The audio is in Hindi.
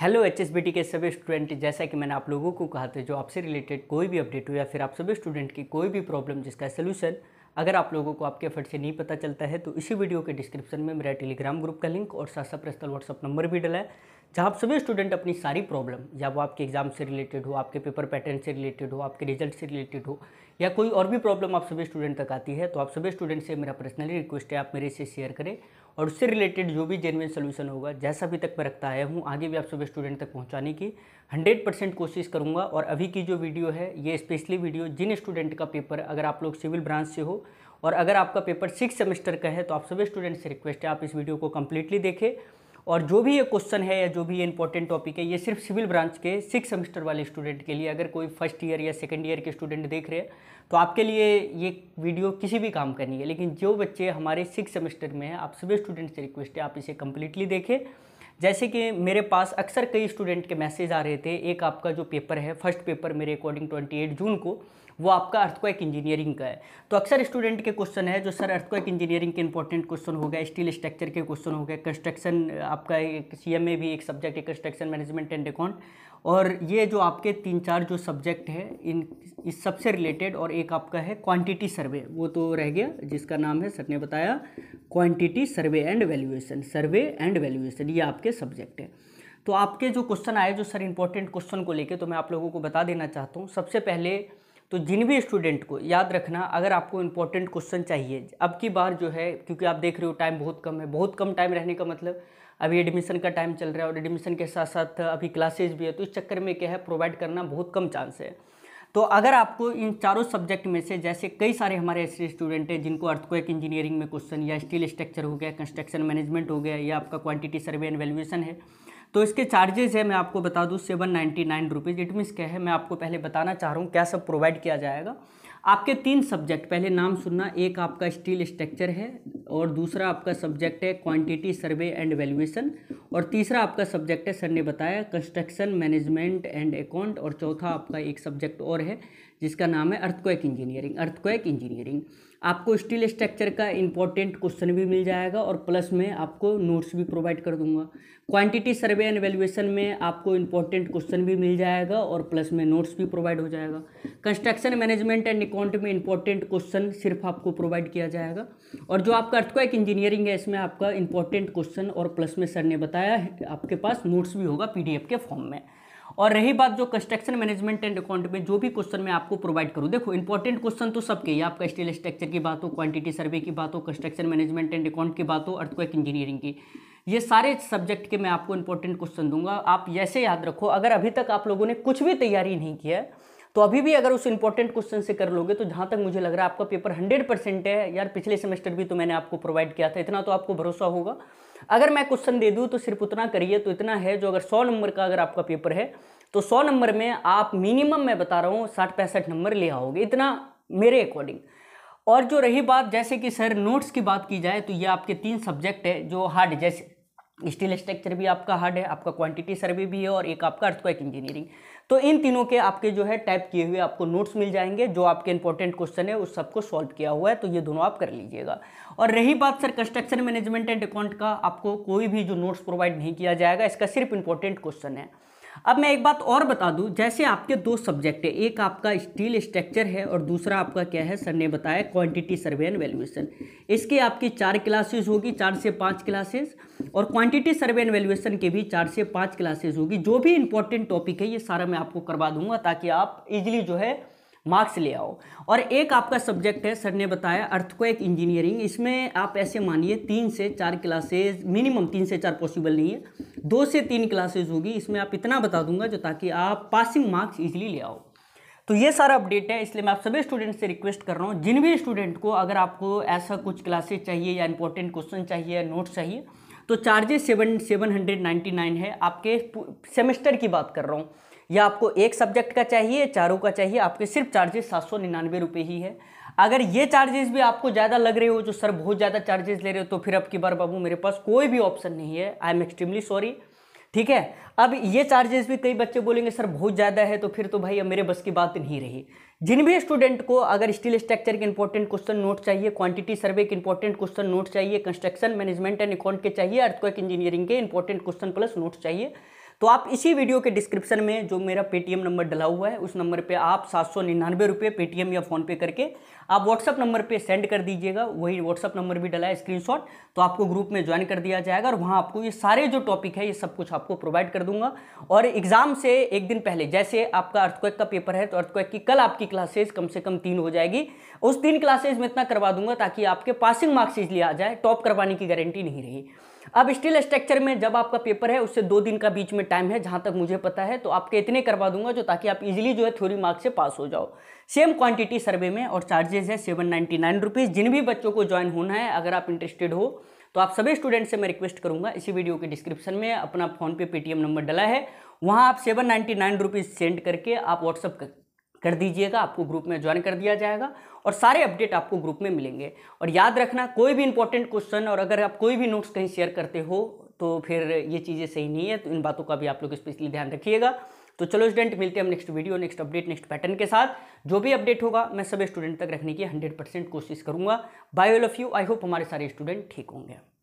हेलो एच के सभी स्टूडेंट जैसा कि मैंने आप लोगों को कहा था जो आपसे रिलेटेड कोई भी अपडेट हो या फिर आप सभी स्टूडेंट की कोई भी प्रॉब्लम जिसका सलूशन अगर आप लोगों को आपके एफर्ट से नहीं पता चलता है तो इसी वीडियो के डिस्क्रिप्शन में मेरा टेलीग्राम ग्रुप का लिंक और साथ साथ प्रस्तल व्हाट्सअप नंबर भी डला है जहाँ आप सभी स्टूडेंट अपनी सारी प्रॉब्लम या वो आपके एग्जाम से रिलेटेड हो आपके पेपर पैटर्न से रिलेटेड हो आपके रिजल्ट से रिलेटेड हो या कोई और भी प्रॉब्लम आप सभी स्टूडेंट तक आती है तो आप सभी स्टूडेंट से मेरा पर्सनली रिक्वेस्ट है आप मेरे से शेयर करें और उससे रिलेटेड जो भी जेनविन सोल्यूशन होगा जैसा अभी तक मैं रखता आया हूँ आगे भी आप सभी स्टूडेंट तक पहुँचाने की हंड्रेड परसेंट कोशिश करूँगा और अभी की जो वीडियो है ये स्पेशली वीडियो जिन स्टूडेंट का पेपर अगर आप लोग सिविल ब्रांच से हो और अगर आपका पेपर सिक्स सेमेस्टर का है तो आप सभी स्टूडेंट से रिक्वेस्ट है आप इस वीडियो को कम्प्लीटली देखें और जो भी ये क्वेश्चन है या जो भी ये इंपॉर्टेंट टॉपिक है ये सिर्फ सिविल ब्रांच के सिक्स सेमेस्टर वाले स्टूडेंट के लिए अगर कोई फर्स्ट ईयर या सेकेंड ईयर के स्टूडेंट देख रहे हैं तो आपके लिए ये वीडियो किसी भी काम का नहीं है लेकिन जो बच्चे हमारे सिक्स सेमेस्टर में हैं आप सभी स्टूडेंट से रिक्वेस्ट है आप इसे कम्प्लीटली देखें जैसे कि मेरे पास अक्सर कई स्टूडेंट के मैसेज आ रहे थे एक आपका जो पेपर है फर्स्ट पेपर मेरे अकॉर्डिंग 28 जून को वो आपका अर्थक्वेक इंजीनियरिंग का है तो अक्सर स्टूडेंट के क्वेश्चन है जो सर अर्थक्वेक इंजीनियरिंग के इंपॉर्टेंट क्वेश्चन हो गए स्टील स्ट्रक्चर के क्वेश्चन हो गए कंस्ट्रक्शन आपका एक सी ए भी एक सब्जेक्ट है कंस्ट्रक्शन मैनेजमेंट एंड अकाउंट और ये जो आपके तीन चार जो सब्जेक्ट है इन इस सबसे रिलेटेड और एक आपका है क्वांटिटी सर्वे वो तो रह गया जिसका नाम है सर ने बताया quantity survey and valuation survey and valuation ये आपके सब्जेक्ट है तो आपके जो क्वेश्चन आए जो सर इंपॉर्टेंट क्वेश्चन को लेके तो मैं आप लोगों को बता देना चाहता हूँ सबसे पहले तो जिन भी स्टूडेंट को याद रखना अगर आपको इंपॉर्टेंट क्वेश्चन चाहिए अब की बार जो है क्योंकि आप देख रहे हो टाइम बहुत कम है बहुत कम टाइम रहने का मतलब अभी एडमिशन का टाइम चल रहा है और एडमिशन के साथ साथ अभी क्लासेज भी है तो इस चक्कर में क्या है प्रोवाइड करना बहुत कम चांस है तो अगर आपको इन चारों सब्जेक्ट में से जैसे कई सारे हमारे ऐसे स्टूडेंट हैं जिनको अर्थक्वेक इंजीनियरिंग में क्वेश्चन या स्टील स्ट्रक्चर हो गया कंस्ट्रक्शन मैनेजमेंट हो गया या आपका क्वांटिटी सर्वे एंड वैल्यूएशन है तो इसके चार्जेस है मैं आपको बता दूँ seven ninety nine rupees it means क्या है मैं आपको पहले बताना चाह रहा हूँ क्या सब प्रोवाइड किया जाएगा आपके तीन सब्जेक्ट पहले नाम सुनना एक आपका स्टील स्ट्रक्चर है और दूसरा आपका सब्जेक्ट है क्वांटिटी सर्वे एंड वैल्यूएशन और तीसरा आपका सब्जेक्ट है सर ने बताया कंस्ट्रक्शन मैनेजमेंट एंड अकाउंट और चौथा आपका एक सब्जेक्ट और है जिसका नाम है अर्थक्वेक इंजीनियरिंग अर्थक्वेक इंजीनियरिंग आपको स्टील स्ट्रक्चर का इंपॉर्टेंट क्वेश्चन भी मिल जाएगा और प्लस में आपको नोट्स भी प्रोवाइड कर दूंगा क्वांटिटी सर्वे एंड वैल्यूएशन में आपको इंपॉर्टेंट क्वेश्चन भी मिल जाएगा और प्लस में नोट्स भी प्रोवाइड हो जाएगा कंस्ट्रक्शन मैनेजमेंट एंड अकाउंट में इंपॉर्टेंट क्वेश्चन सिर्फ आपको प्रोवाइड किया जाएगा और जो आपका अर्थक्वेक इंजीनियरिंग है इसमें आपका इंपॉर्टेंट क्वेश्चन और प्लस में सर ने बताया आपके पास नोट्स भी होगा पी के फॉर्म में और रही बात जो कंस्ट्रक्शन मैनेजमेंट एंड अकाउंट में जो भी क्वेश्चन मैं आपको प्रोवाइड करूँ देखो इंपॉर्टेंट क्वेश्चन तो सबके ही आपका स्टील स्ट्रक्चर की बात हो क्वांटिटी सर्वे की बात हो कंस्ट्रक्शन मैनेजमेंट एंड अकाउंट की बात हो अर्थक्वेक इंजीनियरिंग की ये सारे सब्जेक्ट के मैं आपको इंपॉर्टेंट क्वेश्चन दूंगा आप जैसे याद रखो अगर अभी तक आप लोगों ने कुछ भी तैयारी नहीं किया है तो अभी भी अगर उस इंपॉर्टेंट क्वेश्चन से कर लोगे तो जहाँ तक मुझे लग रहा है आपका पेपर हंड्रेड परसेंट है यार पिछले सेमेस्टर भी तो मैंने आपको प्रोवाइड किया था इतना तो आपको भरोसा होगा अगर मैं क्वेश्चन दे दूँ तो सिर्फ उतना करिए तो इतना है जो अगर सौ नंबर का अगर आपका पेपर है तो सौ नंबर में आप मिनिमम मैं बता रहा हूँ साठ पैंसठ नंबर ले आओगे इतना मेरे अकॉर्डिंग और जो रही बात जैसे कि सर नोट्स की बात की जाए तो ये आपके तीन सब्जेक्ट है जो हार्ड जैसे स्टील स्ट्रक्चर भी आपका हार्ड है आपका क्वांटिटी सर्वे भी है और एक आपका अर्थक्वेक इंजीनियरिंग तो इन तीनों के आपके जो है टाइप किए हुए आपको नोट्स मिल जाएंगे जो आपके इंपॉर्टेंट क्वेश्चन है उस सबको सॉल्व किया हुआ है तो ये दोनों आप कर लीजिएगा और रही बात sir construction management and account का आपको कोई भी जो नोट्स प्रोवाइड नहीं किया जाएगा इसका सिर्फ इंपॉर्टेंट क्वेश्चन है अब मैं एक बात और बता दूं जैसे आपके दो सब्जेक्ट है एक आपका स्टील स्ट्रक्चर है और दूसरा आपका क्या है सर ने बताया क्वांटिटी सर्वे एंड वैल्यूएशन इसके आपकी चार क्लासेस होगी चार से पाँच क्लासेस और क्वांटिटी सर्वे एंड वैल्यूएशन के भी चार से पाँच क्लासेस होगी जो भी इंपॉर्टेंट टॉपिक है ये सारा मैं आपको करवा दूंगा ताकि आप इजिली जो है मार्क्स ले आओ और एक आपका सब्जेक्ट है सर ने बताया अर्थक्वेक इंजीनियरिंग इसमें आप ऐसे मानिए तीन से चार क्लासेज मिनिमम तीन से चार पॉसिबल नहीं है दो से तीन क्लासेज होगी इसमें आप इतना बता दूंगा जो ताकि आप पासिंग मार्क्स इजीली ले आओ तो ये सारा अपडेट है इसलिए मैं आप सभी स्टूडेंट से रिक्वेस्ट कर रहा हूँ जिन भी स्टूडेंट को अगर आपको ऐसा कुछ क्लासेज चाहिए या इंपॉर्टेंट क्वेश्चन चाहिए या नोट्स चाहिए तो charges seven seven hundred ninety nine है आपके सेमेस्टर की बात कर रहा हूँ या आपको एक सब्जेक्ट का चाहिए चारों का चाहिए आपके सिर्फ चार्जेस सात सौ निन्यानवे रुपये ही है अगर ये चार्जेस भी आपको ज़्यादा लग रहे हो जो सर बहुत ज़्यादा चार्जेस ले रहे हो तो फिर आपकी बार बाबू मेरे पास कोई भी ऑप्शन नहीं है आई एम एक्सट्रीमली सॉरी ठीक है अब ये चार्जेस भी कई बच्चे बोलेंगे सर बहुत ज़्यादा है तो फिर तो भाई अब मेरे बस की बात नहीं रही जिन भी स्टूडेंट को अगर स्टील स्ट्रक्चर के इंपॉर्टेंट क्वेश्चन नोट चाहिए क्वांटिटी सर्वे के इंपॉर्टेंट क्वेश्चन नोट चाहिए कंस्ट्रक्शन मैनेजमेंट एंड अकाउंट के चाहिए अर्थक्वेक इंजीनियरिंग के इंपॉर्टेंट क्वेश्चन प्लस नोट चाहिए तो आप इसी वीडियो के डिस्क्रिप्शन में जो मेरा पेटीएम नंबर डला हुआ है उस नंबर पे आप सात सौ निन्यानवे रुपये पेटीएम या फ़ोनपे करके आप व्हाट्सअप नंबर पे सेंड कर दीजिएगा वही व्हाट्सअप नंबर भी डला है स्क्रीनशॉट तो आपको ग्रुप में ज्वाइन कर दिया जाएगा और वहाँ आपको ये सारे जो टॉपिक है ये सब कुछ आपको प्रोवाइड कर दूंगा और एग्ज़ाम से एक दिन पहले जैसे आपका अर्थक्वेक का पेपर है तो अर्थक्वेक की कल आपकी क्लासेज कम से कम तीन हो जाएगी उस तीन क्लासेज में इतना करवा दूंगा ताकि आपके पासिंग मार्क्स इसलिए आ जाए टॉप करवाने की गारंटी नहीं रही अब स्टील स्ट्रक्चर में जब आपका पेपर है उससे दो दिन का बीच में टाइम है जहाँ तक मुझे पता है तो आपके इतने करवा दूंगा जो ताकि आप इजीली जो है थ्योरी मार्क्स से पास हो जाओ सेम क्वांटिटी सर्वे में और चार्जेस है सेवन नाइन्टी नाइन रुपीज़ जिन भी बच्चों को ज्वाइन होना है अगर आप इंटरेस्टेड हो तो आप सभी स्टूडेंट से मैं रिक्वेस्ट करूंगा इसी वीडियो के डिस्क्रिप्शन में अपना फ़ोन पे पेटीएम नंबर डला है वहाँ आप seven ninety nine rupees send करके आप व्हाट्सअप कर दीजिएगा आपको ग्रुप में ज्वाइन कर दिया जाएगा और सारे अपडेट आपको ग्रुप में मिलेंगे और याद रखना कोई भी इंपॉर्टेंट क्वेश्चन और अगर आप कोई भी नोट्स कहीं शेयर करते हो तो फिर ये चीज़ें सही नहीं है तो इन बातों का भी आप लोग स्पेशली ध्यान रखिएगा तो चलो स्टूडेंट मिलते हैं हम next video next update next pattern के साथ जो भी अपडेट होगा मैं सभी स्टूडेंट तक रखने की हंड्रेड परसेंट कोशिश करूँगा bye all of you I hope हमारे सारे स्टूडेंट ठीक होंगे